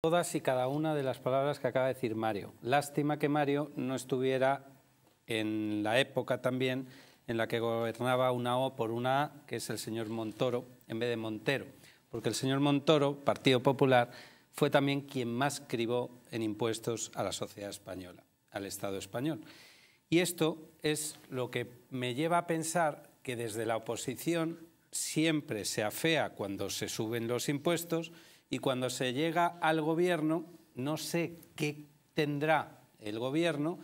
Todas y cada una de las palabras que acaba de decir Mario. Lástima que Mario no estuviera en la época también en la que gobernaba una O por una A, que es el señor Montoro, en vez de Montero, porque el señor Montoro, Partido Popular, fue también quien más cribó en impuestos a la sociedad española, al Estado español. Y esto es lo que me lleva a pensar que desde la oposición siempre se afea cuando se suben los impuestos, y cuando se llega al gobierno no sé qué tendrá el gobierno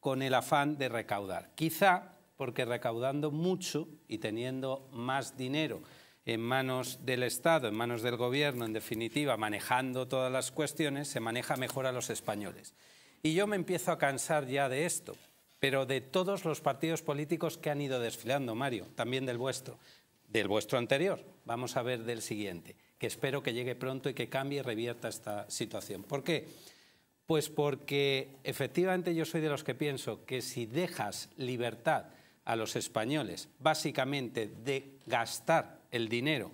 con el afán de recaudar. Quizá porque recaudando mucho y teniendo más dinero en manos del Estado, en manos del Gobierno, en definitiva, manejando todas las cuestiones, se maneja mejor a los españoles. Y yo me empiezo a cansar ya de esto, pero de todos los partidos políticos que han ido desfilando, Mario, también del vuestro, del vuestro anterior, vamos a ver del siguiente que espero que llegue pronto y que cambie y revierta esta situación. ¿Por qué? Pues porque efectivamente yo soy de los que pienso que si dejas libertad a los españoles, básicamente de gastar el dinero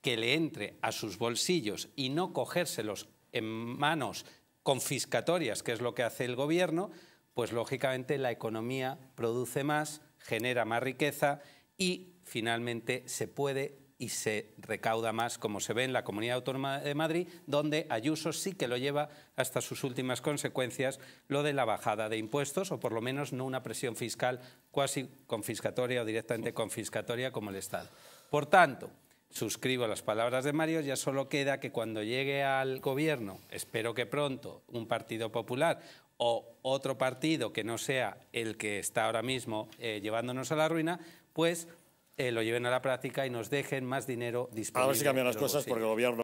que le entre a sus bolsillos y no cogérselos en manos confiscatorias, que es lo que hace el gobierno, pues lógicamente la economía produce más, genera más riqueza y finalmente se puede y se recauda más, como se ve en la Comunidad Autónoma de Madrid, donde Ayuso sí que lo lleva hasta sus últimas consecuencias, lo de la bajada de impuestos, o por lo menos no una presión fiscal cuasi confiscatoria o directamente confiscatoria como el Estado. Por tanto, suscribo las palabras de Mario, ya solo queda que cuando llegue al gobierno, espero que pronto, un Partido Popular o otro partido que no sea el que está ahora mismo eh, llevándonos a la ruina, pues eh, lo lleven a la práctica y nos dejen más dinero disponible. A ver si cambian las cosas porque el gobierno...